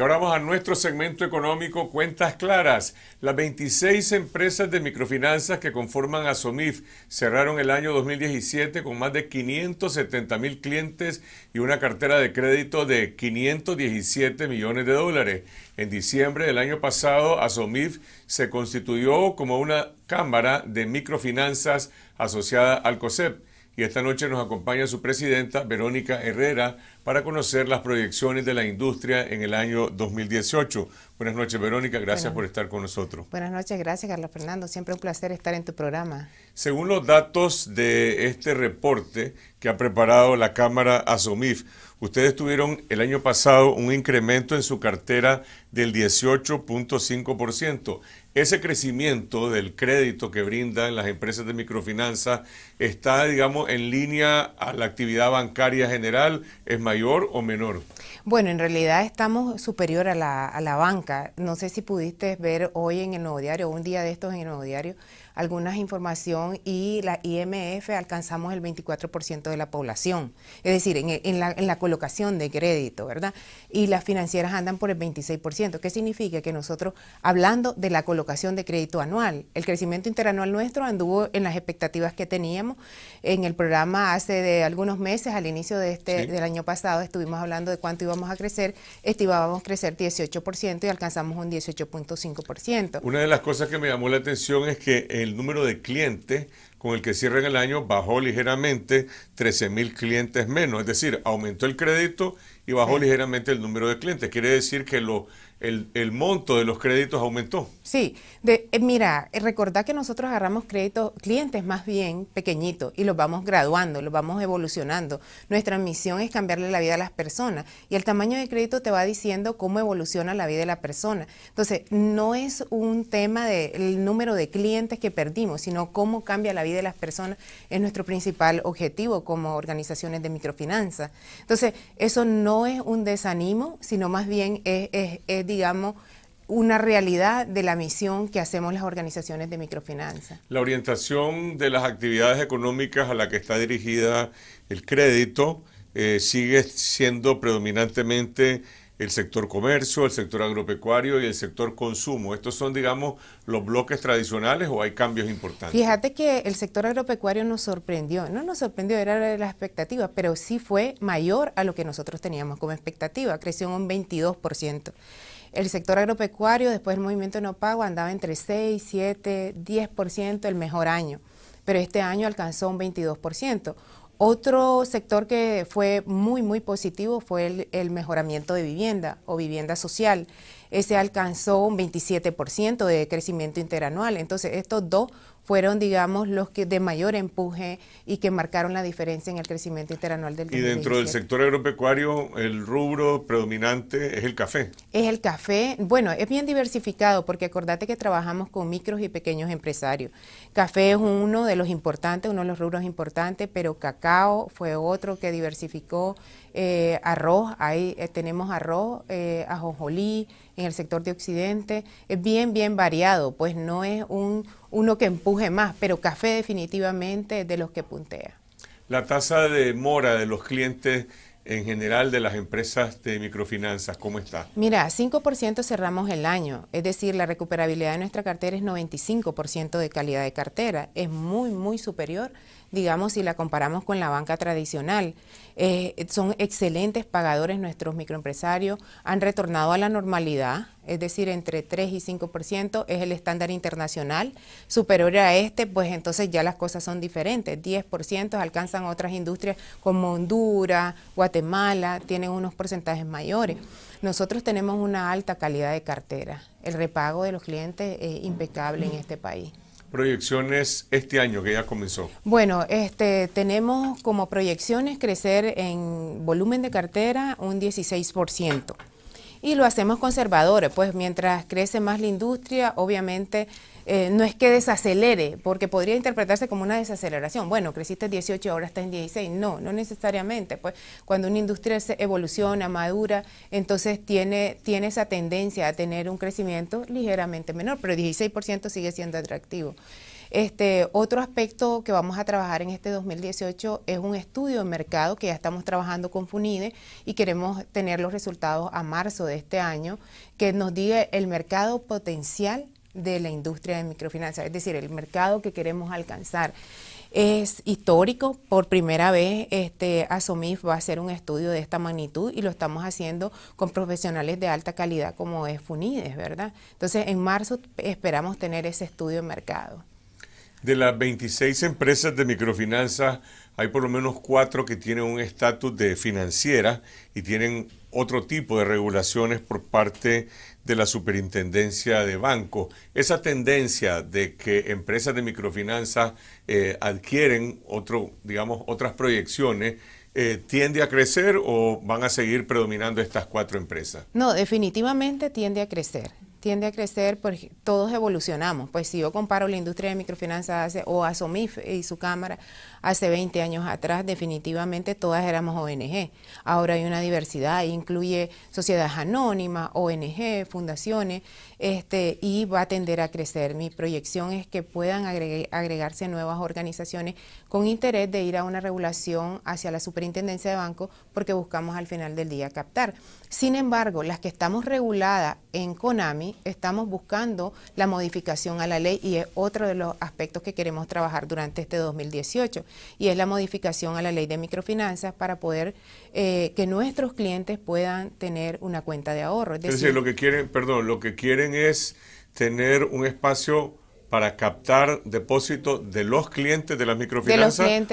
Y ahora vamos a nuestro segmento económico Cuentas Claras. Las 26 empresas de microfinanzas que conforman Asomif cerraron el año 2017 con más de 570 mil clientes y una cartera de crédito de 517 millones de dólares. En diciembre del año pasado, ASOMIF se constituyó como una cámara de microfinanzas asociada al COSEP y esta noche nos acompaña su presidenta, Verónica Herrera, para conocer las proyecciones de la industria en el año 2018. Buenas noches, Verónica, gracias por estar con nosotros. Buenas noches, gracias, Carlos Fernando. Siempre un placer estar en tu programa. Según los datos de este reporte que ha preparado la Cámara ASOMIF, ustedes tuvieron el año pasado un incremento en su cartera del 18.5% ese crecimiento del crédito que brindan las empresas de microfinanza está, digamos, en línea a la actividad bancaria general, ¿es mayor o menor? Bueno, en realidad estamos superior a la, banca. No sé si pudiste ver hoy en el Nuevo Diario, un día de estos en el Nuevo Diario, algunas información y la IMF alcanzamos el 24% de la población, es decir, en, la, colocación de crédito, ¿verdad? Y las financieras andan por el 26%. ¿Qué significa? Que nosotros, hablando de la colocación de crédito anual, el crecimiento interanual nuestro anduvo en las expectativas que teníamos. En el programa hace de algunos meses, al inicio de este, del año pasado, estuvimos hablando de cuánto íbamos a crecer, estimábamos crecer 18% y alcanzamos un 18.5%. Una de las cosas que me llamó la atención es que el número de clientes con el que cierran el año bajó ligeramente 13.000 clientes menos, es decir, aumentó el crédito y bajó ligeramente el número de clientes. Quiere decir que los el, monto de los créditos aumentó. Sí, de, eh, mira, eh, recordad que nosotros agarramos créditos, clientes más bien pequeñitos, y los vamos graduando, los vamos evolucionando. Nuestra misión es cambiarle la vida a las personas, y el tamaño de crédito te va diciendo cómo evoluciona la vida de la persona. Entonces, no es un tema del número de clientes que perdimos, sino cómo cambia la vida de las personas, es nuestro principal objetivo como organizaciones de microfinanza. Entonces, eso no es un desánimo sino más bien es, es, es digamos, una realidad de la misión que hacemos las organizaciones de microfinanza. La orientación de las actividades económicas a la que está dirigida el crédito eh, sigue siendo predominantemente el sector comercio, el sector agropecuario y el sector consumo. Estos son, digamos, los bloques tradicionales o hay cambios importantes. Fíjate que el sector agropecuario nos sorprendió, no nos sorprendió, era la expectativa, pero sí fue mayor a lo que nosotros teníamos como expectativa, creció un 22%. El sector agropecuario, después del movimiento no pago, andaba entre 6, 7, 10% el mejor año, pero este año alcanzó un 22%. Otro sector que fue muy, muy positivo fue el, el mejoramiento de vivienda o vivienda social ese alcanzó un 27% de crecimiento interanual. Entonces, estos dos fueron, digamos, los que de mayor empuje y que marcaron la diferencia en el crecimiento interanual del 2017. Y dentro del sector agropecuario, el rubro predominante es el café. Es el café, bueno, es bien diversificado porque acordate que trabajamos con micros y pequeños empresarios. Café es uno de los importantes, uno de los rubros importantes, pero cacao fue otro que diversificó eh, arroz, ahí eh, tenemos arroz, eh, ajonjolí, en el sector de Occidente, es bien, bien variado, pues no es un, uno que empuje más, pero café definitivamente de los que puntea. La tasa de mora de los clientes en general de las empresas de microfinanzas? ¿Cómo está? Mira, 5% cerramos el año, es decir, la recuperabilidad de nuestra cartera es 95% de calidad de cartera, es muy, muy superior digamos, si la comparamos con la banca tradicional. Eh, son excelentes pagadores nuestros microempresarios, han retornado a la normalidad, es decir, entre 3 y 5% es el estándar internacional. Superior a este, pues entonces ya las cosas son diferentes. 10% alcanzan otras industrias como Honduras, Guatemala, tienen unos porcentajes mayores. Nosotros tenemos una alta calidad de cartera. El repago de los clientes es impecable en este país proyecciones este año que ya comenzó? Bueno, este, tenemos como proyecciones crecer en volumen de cartera un 16% y lo hacemos conservadores, pues mientras crece más la industria, obviamente eh, no es que desacelere, porque podría interpretarse como una desaceleración. Bueno, creciste 18, ahora estás en 16. No, no necesariamente. Pues cuando una industria se evoluciona, madura, entonces tiene, tiene esa tendencia a tener un crecimiento ligeramente menor, pero 16% sigue siendo atractivo. Este, otro aspecto que vamos a trabajar en este 2018 es un estudio de mercado que ya estamos trabajando con FUNIDE y queremos tener los resultados a marzo de este año, que nos diga el mercado potencial de la industria de microfinanzas, es decir, el mercado que queremos alcanzar. Es histórico, por primera vez este, ASOMIF va a hacer un estudio de esta magnitud y lo estamos haciendo con profesionales de alta calidad como es FUNIDES, ¿verdad? Entonces, en marzo esperamos tener ese estudio de mercado. De las 26 empresas de microfinanzas, hay por lo menos cuatro que tienen un estatus de financiera y tienen otro tipo de regulaciones por parte de la superintendencia de banco. Esa tendencia de que empresas de microfinanzas eh, adquieren otro, digamos, otras proyecciones, eh, ¿tiende a crecer o van a seguir predominando estas cuatro empresas? No, definitivamente tiende a crecer tiende a crecer porque todos evolucionamos. Pues si yo comparo la industria de microfinanzas o Asomif y su cámara hace 20 años atrás, definitivamente todas éramos ONG. Ahora hay una diversidad, incluye sociedades anónimas, ONG, fundaciones, este, y va a tender a crecer. Mi proyección es que puedan agregarse nuevas organizaciones con interés de ir a una regulación hacia la superintendencia de banco porque buscamos al final del día captar. Sin embargo, las que estamos reguladas en Konami, estamos buscando la modificación a la ley y es otro de los aspectos que queremos trabajar durante este 2018 y es la modificación a la ley de microfinanzas para poder eh, que nuestros clientes puedan tener una cuenta de ahorro. lo que quieren, perdón, lo que quieren es tener un espacio para captar depósitos de los clientes de las microfinanzas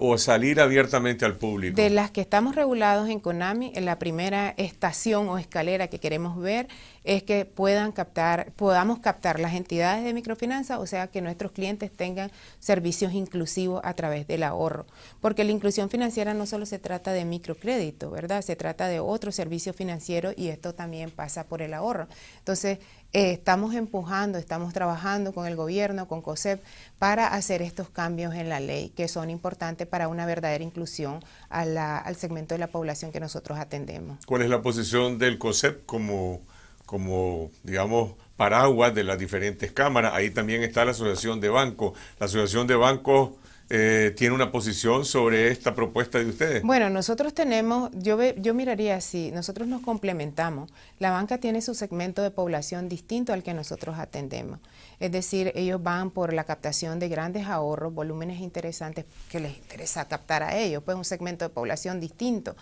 o, salir abiertamente al público? De las que estamos regulados en Konami, la primera estación o escalera que queremos ver es que puedan captar, podamos captar las entidades de microfinanza o sea, que nuestros clientes tengan servicios inclusivos a través del ahorro, porque la inclusión financiera no solo se trata de microcrédito, ¿verdad? Se trata de otro servicio financiero y esto también pasa por el ahorro. Entonces, eh, estamos empujando, estamos trabajando con el gobierno, con COSEP, para hacer estos cambios en la ley que son importantes para una verdadera inclusión al segmento de la población que nosotros atendemos. ¿Cuál es la posición del COSEP como, como digamos, paraguas de las diferentes cámaras? Ahí también está la Asociación de Bancos. La Asociación de Bancos eh, tiene una posición sobre esta propuesta de ustedes? Bueno, nosotros tenemos, yo, yo miraría así, nosotros nos complementamos. La banca tiene su segmento de población distinto al que nosotros atendemos. Es decir, ellos van por la captación de grandes ahorros, volúmenes interesantes que les interesa captar a ellos, pues un segmento de población distinto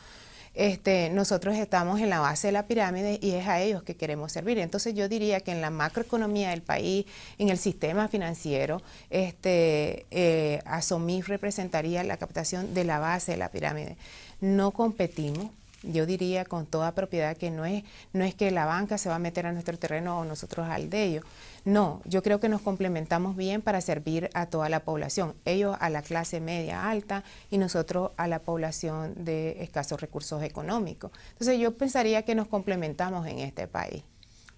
este, nosotros estamos en la base de la pirámide y es a ellos que queremos servir. Entonces yo diría que en la macroeconomía del país, en el sistema financiero, este, eh, ASOMIF representaría la captación de la base de la pirámide. No competimos yo diría con toda propiedad que no es, no es que la banca se va a meter a nuestro terreno o nosotros al de ellos. No, yo creo que nos complementamos bien para servir a toda la población, ellos a la clase media alta y nosotros a la población de escasos recursos económicos. Entonces yo pensaría que nos complementamos en este país.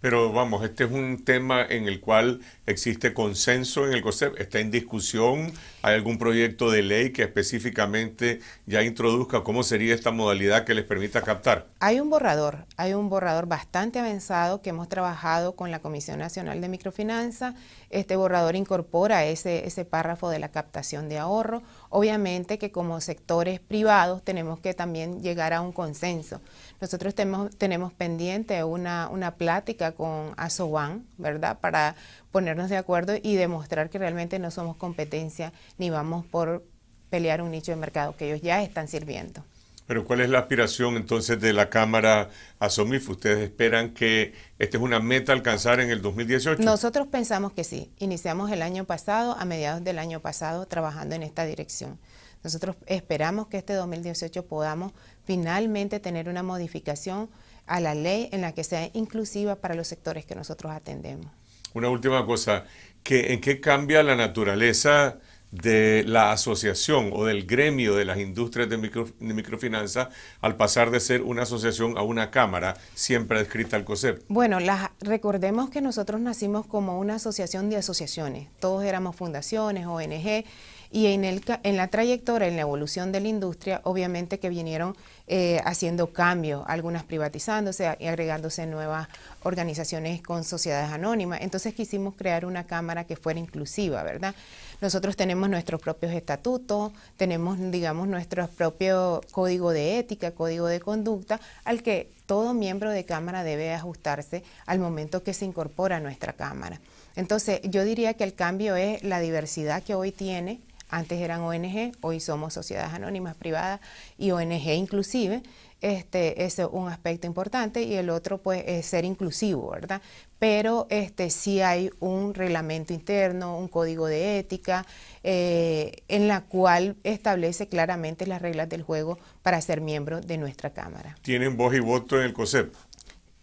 Pero vamos, este es un tema en el cual existe consenso en el COSEP, está en discusión, hay algún proyecto de ley que específicamente ya introduzca cómo sería esta modalidad que les permita captar. Hay un borrador, hay un borrador bastante avanzado que hemos trabajado con la Comisión Nacional de Microfinanza. Este borrador incorpora ese, ese párrafo de la captación de ahorro. Obviamente que como sectores privados tenemos que también llegar a un consenso. Nosotros tenemos, tenemos pendiente una, una plática con ASOBAN, ¿verdad? Para ponernos de acuerdo y demostrar que realmente no somos competencia ni vamos por pelear un nicho de mercado que ellos ya están sirviendo. Pero ¿cuál es la aspiración entonces de la Cámara ASOMIF? ¿Ustedes esperan que esta es una meta alcanzar en el 2018? Nosotros pensamos que sí. Iniciamos el año pasado, a mediados del año pasado, trabajando en esta dirección. Nosotros esperamos que este 2018 podamos finalmente tener una modificación a la ley en la que sea inclusiva para los sectores que nosotros atendemos. Una última cosa, ¿qué, ¿en qué cambia la naturaleza de la asociación o del gremio de las industrias de, microfinanza al pasar de ser una asociación a una cámara, siempre adscrita al COSEP? Bueno, recordemos que nosotros nacimos como una asociación de asociaciones, todos éramos fundaciones, ONG, y en, el, en la trayectoria, en la evolución de la industria, obviamente que vinieron eh, haciendo cambios, algunas privatizándose y agregándose nuevas organizaciones con sociedades anónimas. Entonces quisimos crear una cámara que fuera inclusiva, ¿verdad? Nosotros tenemos nuestros propios estatutos, tenemos, digamos, nuestro propio código de ética, código de conducta, al que todo miembro de cámara debe ajustarse al momento que se incorpora a nuestra cámara. Entonces, yo diría que el cambio es la diversidad que hoy tiene antes eran ONG, hoy somos sociedades anónimas privadas y ONG inclusive. Este, es un aspecto importante y el otro pues es ser inclusivo, ¿verdad? Pero este, sí hay un reglamento interno, un código de ética, eh, en la cual establece claramente las reglas del juego para ser miembro de nuestra Cámara. ¿Tienen voz y voto en el COSEP?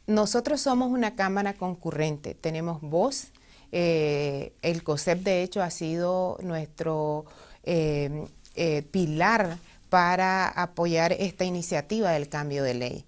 Nosotros somos una Cámara concurrente, tenemos voz eh, el COSEP, de hecho, ha sido nuestro eh, eh, pilar para apoyar esta iniciativa del cambio de ley.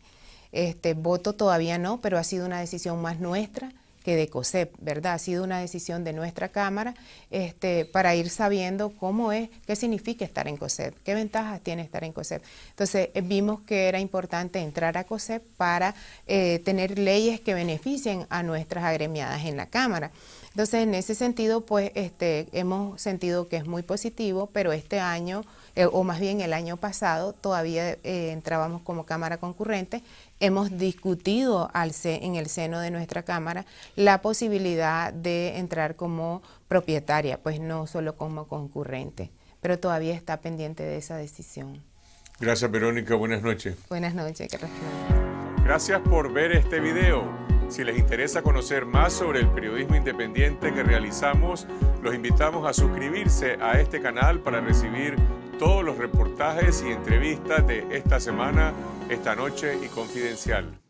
Este voto todavía no, pero ha sido una decisión más nuestra de COSEP, ¿verdad? Ha sido una decisión de nuestra Cámara este, para ir sabiendo cómo es, qué significa estar en COSEP, qué ventajas tiene estar en COSEP. Entonces eh, vimos que era importante entrar a COSEP para eh, tener leyes que beneficien a nuestras agremiadas en la Cámara. Entonces, en ese sentido, pues este, hemos sentido que es muy positivo, pero este año, eh, o más bien el año pasado, todavía entrábamos como Cámara Concurrente Hemos discutido en el seno de nuestra Cámara la posibilidad de entrar como propietaria, pues no solo como concurrente, pero todavía está pendiente de esa decisión. Gracias Verónica, buenas noches. Buenas noches, Gracias por ver este video. Si les interesa conocer más sobre el periodismo independiente que realizamos, los invitamos a suscribirse a este canal para recibir todos los reportajes y entrevistas de esta semana esta noche y confidencial.